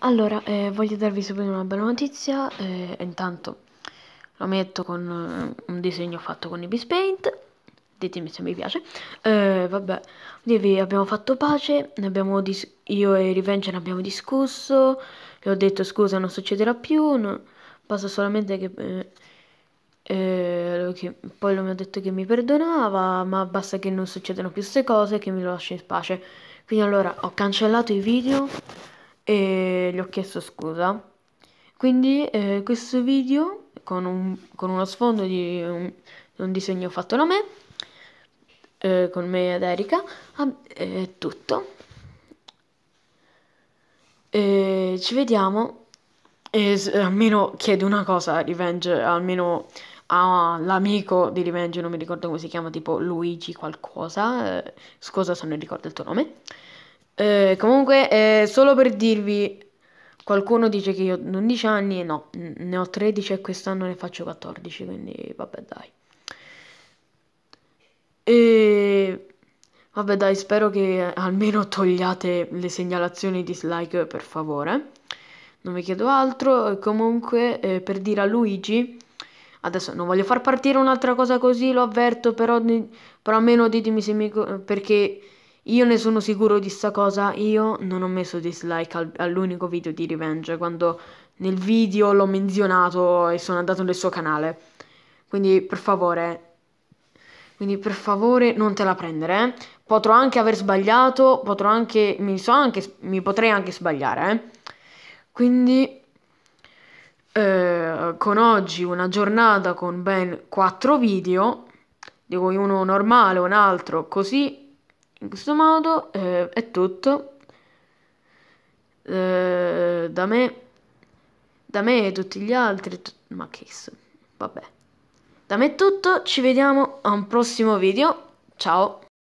Allora, eh, voglio darvi subito una bella notizia, eh, intanto lo metto con eh, un disegno fatto con Ibis Paint, ditemi se mi piace, eh, vabbè, Quindi abbiamo fatto pace, abbiamo io e Revenge ne abbiamo discusso, le ho detto scusa non succederà più, no, basta solamente che... Eh, eh che, poi mi ha detto che mi perdonava, ma basta che non succedano più queste cose e che mi lasci in pace. Quindi allora ho cancellato i video e gli ho chiesto scusa. Quindi eh, questo video con, un, con, uno sfondo di un, un, disegno fatto da me, eh, con me ed Erika, eh, è tutto. E ci vediamo. E almeno chiedo una cosa, Revenge, almeno all'amico di Revenge, non mi ricordo come si chiama, tipo Luigi qualcosa, eh, scusa se non ricordo il tuo nome. Eh, comunque, eh, solo per dirvi, qualcuno dice che io ho 11 anni, e no, ne ho 13 e quest'anno ne faccio 14, quindi vabbè dai. E vabbè dai, spero che almeno togliate le segnalazioni dislike per favore. Non vi chiedo altro, comunque eh, per dire a Luigi... Adesso non voglio far partire un'altra cosa così, lo avverto, però, però almeno ditemi se mi... perché io ne sono sicuro di sta cosa, io non ho messo dislike al, all'unico video di Revenge quando nel video l'ho menzionato e sono andato nel suo canale. Quindi per favore, quindi per favore non te la prendere. Eh. Potrò anche aver sbagliato, potrò anche mi, so anche, mi potrei anche sbagliare. Eh. Quindi eh, con oggi una giornata con ben 4 video, di uno normale, un altro così in questo modo eh, è tutto eh, da me da me e tutti gli altri ma che so, vabbè da me è tutto ci vediamo a un prossimo video ciao